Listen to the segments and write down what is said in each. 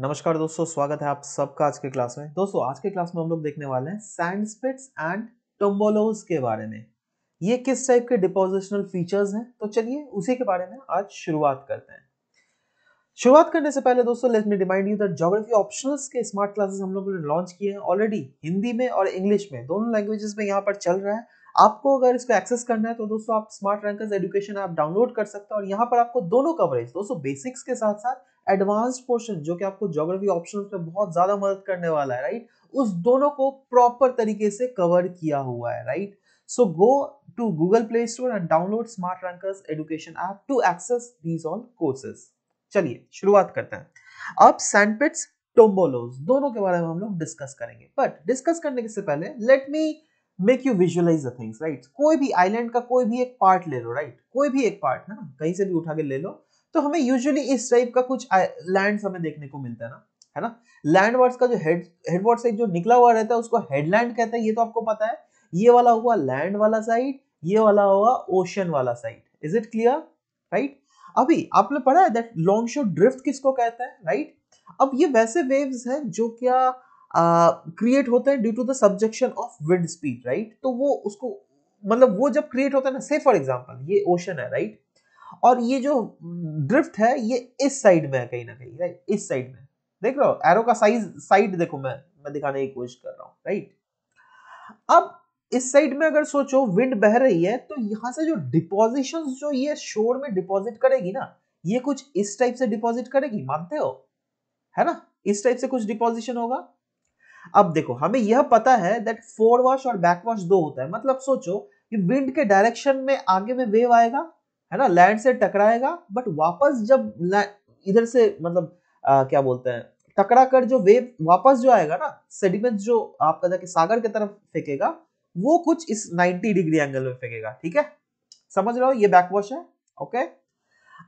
नमस्कार दोस्तों स्वागत है आप सबका आज के क्लास में दोस्तों आज के क्लास में हम लोग देखने वाले हैं सैंड स्पिट्स एंड टोम्बोलोज के बारे में ये किस टाइप के डिपोजिशनल फीचर्स हैं तो चलिए उसी के बारे में आज शुरुआत करते हैं शुरुआत करने से पहले दोस्तों let me remind you that geography optionals के स्मार्ट क्लासेस हम लोगों ने लॉन्च किए हैं ऑलरेडी हिंदी में और इंग्लिश में दोनों लैंग्वेजेस में यहाँ पर चल रहा है आपको अगर इसको एक्सेस करना है तो दोस्तों आप Smart Rankers education app download कर सकते हैं और यहाँ पर आपको दोनों कवरेज दोस्तों बेसिक्स के साथ साथ एडवांस पोर्शन जो कि आपको ज्योग्राफी ऑप्शन में बहुत ज़्यादा मदद करने वाला है राइट उस दोनों को प्रॉपर तरीके से कवर किया हुआ है right so go to Google Play Store and download Smart Rankers education app to access these all courses चलिए शुरुआत करते हैं अब सैंडपिट्स टोम्बोलोज दोनों के बारे में हम लोग डिस्कस करेंगे बट डिस्कस करने से पहले let me make you visualise the things right कोई भी आइलैंड का कोई भी एक पार्ट ले लो राइट right? कोई भी एक पार्ट है ना कहीं से भी उठा के ले लो तो हमें यूजुअली इस टाइप का कुछ लैंड हमें देखने को मिलता है ना है ना लैंड वर्ड्स का जो हेड हेडवर्ड साइड जो निकला हुआ रहता है उसको हेडलैंड कहते हैं ये तो आपको पता है ये वाला हुआ लैंड वाला साइड ये वाला हुआ ओशन वाला side is it clear right अभी आपने पढ़ा है दैट लॉन्ग शो ड्रिफ्ट किसको कहते हैं राइट right? अब ये वैसे वेव्स हैं जो क्या क्रिएट होते हैं due to the subjection of wind speed right तो वो उसको मतलब वो जब क्रिएट होता है ना से फॉर एग्जाम्पल ये ओशन है राइट right? और ये जो ड्रिफ्ट है ये इस साइड में है कहीं ना कहीं राइट इस साइड में देख रहा हो एरो का साइज साइड देखो मैं मैं दिखाने की कोशिश कर रहा हूँ राइट अब इस साइड में अगर सोचो विंड बह रही है तो यहां से जो डिपोजिशन जो ये शोर में डिपॉजिट करेगी ना ये कुछ इस टाइप से डिपॉजिट करेगी मानते हो है ना इस टाइप से कुछ डिपोजिशन होगा अब देखो हमें यह पता है दैट वॉश और वॉश दो होता है मतलब सोचो कि विंड के डायरेक्शन में आगे में वेव आएगा है ना लैंड से टकराएगा बट वापस जब इधर से मतलब आ, क्या बोलते हैं टकरा कर जो वेव वापस जो आएगा ना सेडिमेंट जो आपका जाके सागर की तरफ फेंकेगा वो कुछ इस 90 डिग्री एंगल में फेंकेगा ठीक है समझ रहे हो ये बैकवॉश है ओके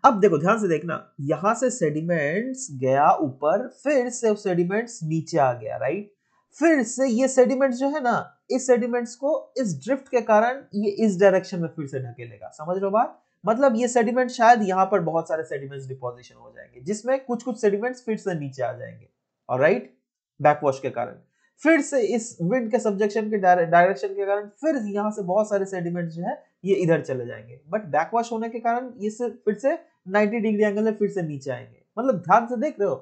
अब देखो ध्यान से देखना यहां से सेडिमेंट्स गया ऊपर फिर से सेडिमेंट्स नीचे आ गया राइट फिर से ये सेडिमेंट्स जो है ना इस सेडिमेंट्स को इस ड्रिफ्ट के कारण ये इस डायरेक्शन में फिर से ढकेलेगा समझ लो बात मतलब ये सेडिमेंट शायद यहाँ पर बहुत सारे सेडिमेंट्स डिपोजिशन हो जाएंगे जिसमें कुछ कुछ सेडिमेंट्स फिर से नीचे आ जाएंगे और राइट बैकवॉश के कारण फिर से इस विंड के सब्जेक्शन के डायरेक्शन के कारण फिर यहाँ से बहुत सारे सेडिमेंट जो है ये इधर चले जाएंगे बट बैकवॉश होने के कारण ये फिर से 90 डिग्री एंगल में फिर से नीचे आएंगे मतलब ध्यान से देख रहे हो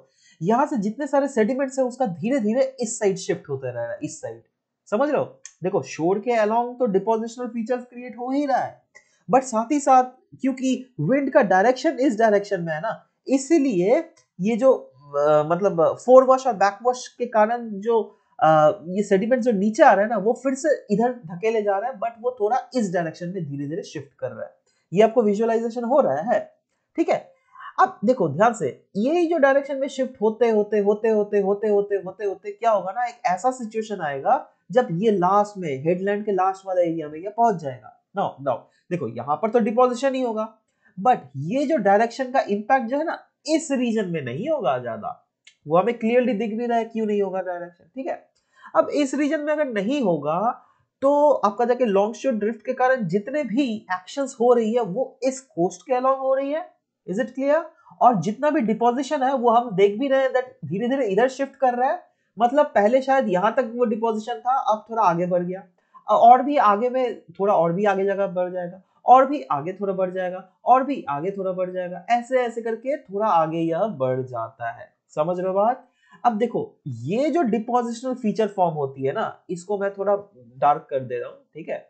यहां से जितने सारे सेडिमेंट्स है उसका धीरे धीरे इस साइड शिफ्ट होता रह रहा है इस साइड समझ लो देखो शोर के अलोंग तो डिपोजिशनल फीचर क्रिएट हो ही रहा है बट साथ ही साथ क्योंकि विंड का डायरेक्शन इस डायरेक्शन में है ना इसलिए ये जो आ, मतलब फोर वॉश और बैक वॉश के कारण जो आ, ये सेडिमेंट जो नीचे आ रहा है ना वो फिर से इधर धकेले जा रहा है बट वो थोड़ा इस डायरेक्शन में धीरे धीरे शिफ्ट कर रहा है ये आपको विजुअलाइजेशन हो रहा है ठीक है अब देखो ध्यान से यही जो डायरेक्शन में शिफ्ट होते होते होते होते होते होते होते होते क्या होगा ना एक ऐसा सिचुएशन आएगा जब ये लास्ट में हेडलैंड के लास्ट वाला एरिया में ये पहुंच जाएगा नो नो देखो यहाँ पर तो डिपोजिशन ही होगा बट ये जो डायरेक्शन का इंपैक्ट जो है ना इस रीजन में नहीं होगा ज्यादा वो हमें क्लियरली दिख भी रहा है क्यों नहीं होगा डायरेक्शन ठीक है अब इस रीजन में अगर नहीं होगा तो आपका जाके लॉन्ग शोर ड्रिफ्ट के कारण जितने भी एक्शंस हो रही है वो इस कोस्ट के अलॉन्ग हो रही है इज इट क्लियर और जितना भी डिपोजिशन है वो हम देख भी रहे हैं दैट धीरे धीरे इधर शिफ्ट कर रहा है मतलब पहले शायद यहाँ तक वो डिपोजिशन था अब थोड़ा आगे बढ़ गया और भी आगे में थोड़ा और भी आगे जगह बढ़ जाएगा और भी आगे थोड़ा बढ़ जाएगा और भी आगे थोड़ा बढ़ जाएगा ऐसे ऐसे करके थोड़ा आगे यह बढ़ जाता है समझ रहे हो बात अब देखो ये जो डिपोजिशनल फीचर फॉर्म होती है ना इसको मैं थोड़ा डार्क कर दे रहा हूँ ठीक है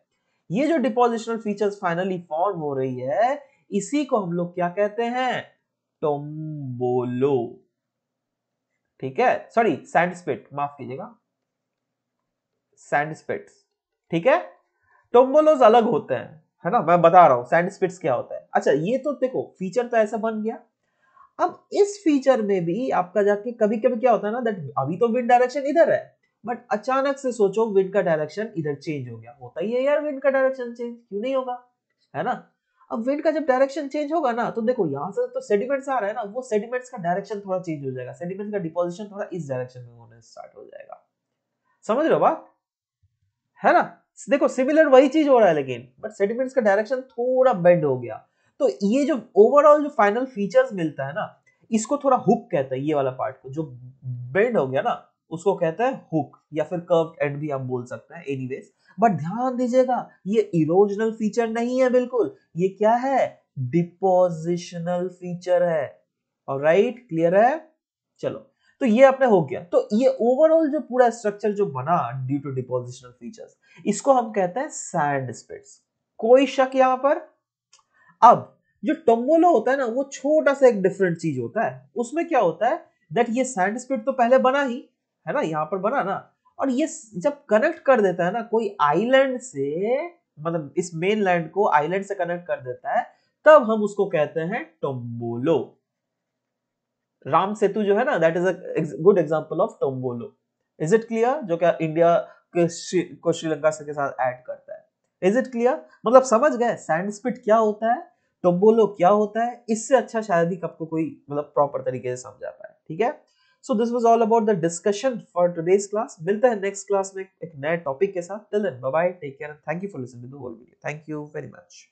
ये जो डिपोजिशनल फीचर्स फाइनली फॉर्म हो रही है इसी को हम लोग क्या कहते हैं टोम्बोलो ठीक है सॉरी सैंडस्पिट माफ कीजिएगा सैंडस्पिट ठीक है टोम्बोलोज अलग होते हैं है ना मैं बता रहा हूं सैंडस्पिट्स क्या होता है अच्छा ये तो देखो फीचर तो ऐसा बन गया अब इस फीचर में भी आपका जाके कभी कभी क्या होता है ना दैट अभी तो विंड डायरेक्शन इधर है बट अचानक से सोचो विंड का डायरेक्शन इधर चेंज हो गया होता ही है यार विंड का डायरेक्शन चेंज क्यों नहीं होगा है ना अब विंड का जब डायरेक्शन चेंज होगा ना तो देखो यहाँ से तो सेडिमेंट्स आ रहा है ना वो सेडिमेंट्स का डायरेक्शन थोड़ा चेंज हो जाएगा सेडिमेंट्स का डिपोजिशन थोड़ा इस डायरेक्शन में होने स्टार्ट हो जाएगा समझ रहे हो बात है ना देखो सिमिलर वही चीज हो रहा है लेकिन बट सेडिमेंट्स का डायरेक्शन थोड़ा बेंड हो गया तो ये जो ओवरऑल जो फाइनल फीचर्स मिलता है ना इसको थोड़ा हुक कहता है ये वाला पार्ट को जो बेंड हो गया ना उसको कहता है हुक या फिर कर्व एंड भी हम बोल सकते हैं एनीवेज बट ध्यान दीजिएगा ये इरोजनल फीचर नहीं है बिल्कुल ये क्या है डिपोजिशनल फीचर है और राइट क्लियर है चलो तो ये अपने हो गया तो ये ओवरऑल जो पूरा स्ट्रक्चर जो बना ड्यू टू डिपोजिशनल फीचर इसको हम कहते हैं सैंड स्पिट्स कोई शक यहां पर अब जो टम्बोलो होता है ना वो छोटा सा एक डिफरेंट चीज होता है उसमें क्या होता है दैट ये सैंड स्पिट तो पहले बना ही है ना यहां पर बना ना और ये जब कनेक्ट कर देता है ना कोई आइलैंड से मतलब इस मेन लैंड को आइलैंड से कनेक्ट कर देता है तब हम उसको कहते हैं टोम्बोलो राम सेतु जो है ना that is a good example of tombolo is it clear जो क्या इंडिया के को श्रीलंका के साथ ऐड करता है इज इट क्लियर मतलब समझ गए सैंड स्पिट क्या होता है टोम्बोलो क्या होता है इससे अच्छा शायद ही को कोई मतलब प्रॉपर तरीके से समझा पाए ठीक है so this was all about the discussion for today's class मिलता है नेक्स्ट क्लास में एक नए टॉपिक के साथ till then bye take care and thank you for listening to whole video thank you very much